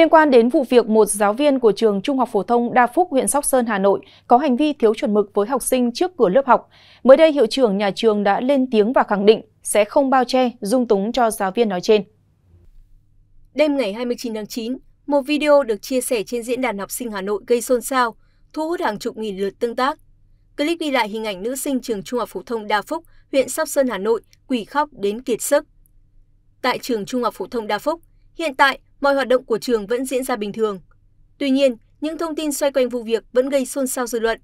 Liên quan đến vụ việc một giáo viên của trường Trung học phổ thông Đa Phúc huyện Sóc Sơn Hà Nội có hành vi thiếu chuẩn mực với học sinh trước cửa lớp học, mới đây hiệu trưởng nhà trường đã lên tiếng và khẳng định sẽ không bao che, dung túng cho giáo viên nói trên. Đêm ngày 29 tháng 9, một video được chia sẻ trên diễn đàn học sinh Hà Nội gây xôn xao, thu hút hàng chục nghìn lượt tương tác. Clip ghi lại hình ảnh nữ sinh trường Trung học phổ thông Đa Phúc, huyện Sóc Sơn Hà Nội quỳ khóc đến kiệt sức. Tại trường Trung học phổ thông Đa Phúc, hiện tại mọi hoạt động của trường vẫn diễn ra bình thường. Tuy nhiên, những thông tin xoay quanh vụ việc vẫn gây xôn xao dư luận.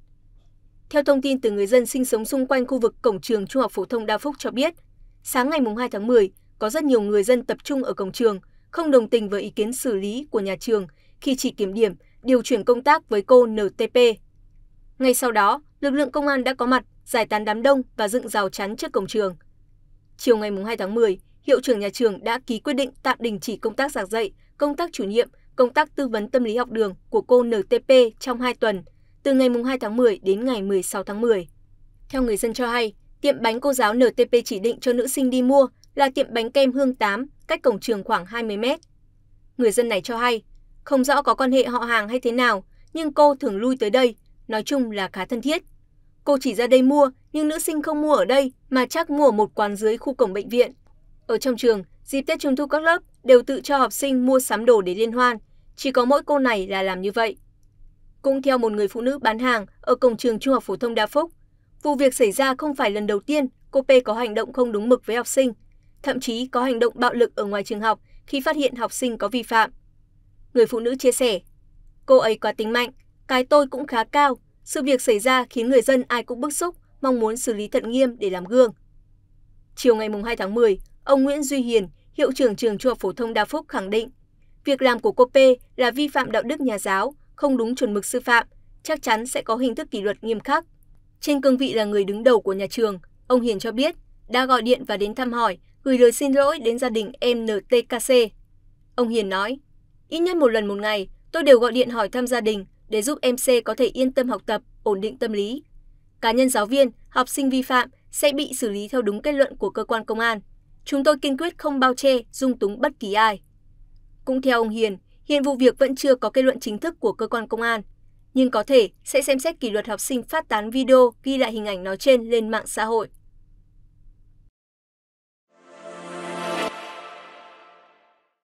Theo thông tin từ người dân sinh sống xung quanh khu vực cổng trường Trung học phổ thông Đa Phúc cho biết, sáng ngày 2 tháng 10, có rất nhiều người dân tập trung ở cổng trường, không đồng tình với ý kiến xử lý của nhà trường khi chỉ kiểm điểm, điều chuyển công tác với cô NTP. Ngay sau đó, lực lượng công an đã có mặt, giải tán đám đông và dựng rào chắn trước cổng trường. Chiều ngày 2 tháng 10, hiệu trưởng nhà trường đã ký quyết định tạm đình chỉ công tác giảng dạy công tác chủ nhiệm, công tác tư vấn tâm lý học đường của cô NTP trong 2 tuần, từ ngày 2 tháng 10 đến ngày 16 tháng 10. Theo người dân cho hay, tiệm bánh cô giáo NTP chỉ định cho nữ sinh đi mua là tiệm bánh kem Hương 8, cách cổng trường khoảng 20 mét. Người dân này cho hay, không rõ có quan hệ họ hàng hay thế nào, nhưng cô thường lui tới đây, nói chung là khá thân thiết. Cô chỉ ra đây mua, nhưng nữ sinh không mua ở đây mà chắc mua ở một quán dưới khu cổng bệnh viện. Ở trong trường, dịp Tết Trung thu các lớp, đều tự cho học sinh mua sắm đồ để liên hoan, chỉ có mỗi cô này là làm như vậy. Cũng theo một người phụ nữ bán hàng ở cổng trường Trung học phổ thông Đa Phúc, vụ việc xảy ra không phải lần đầu tiên cô P có hành động không đúng mực với học sinh, thậm chí có hành động bạo lực ở ngoài trường học khi phát hiện học sinh có vi phạm. Người phụ nữ chia sẻ, cô ấy quá tính mạnh, cái tôi cũng khá cao, sự việc xảy ra khiến người dân ai cũng bức xúc, mong muốn xử lý thận nghiêm để làm gương. Chiều ngày 2 tháng 10, ông Nguyễn Duy Hiền, hiệu trưởng trường trung học phổ thông đa phúc khẳng định việc làm của cô P là vi phạm đạo đức nhà giáo, không đúng chuẩn mực sư phạm, chắc chắn sẽ có hình thức kỷ luật nghiêm khắc. Trên cương vị là người đứng đầu của nhà trường, ông Hiền cho biết đã gọi điện và đến thăm hỏi, gửi lời xin lỗi đến gia đình em NTKC. Ông Hiền nói, ít nhất một lần một ngày, tôi đều gọi điện hỏi thăm gia đình để giúp em C có thể yên tâm học tập, ổn định tâm lý. Cá nhân giáo viên, học sinh vi phạm sẽ bị xử lý theo đúng kết luận của cơ quan công an chúng tôi kiên quyết không bao che, dung túng bất kỳ ai. Cũng theo ông Hiền, hiện vụ việc vẫn chưa có kết luận chính thức của cơ quan công an, nhưng có thể sẽ xem xét kỷ luật học sinh phát tán video ghi lại hình ảnh nói trên lên mạng xã hội.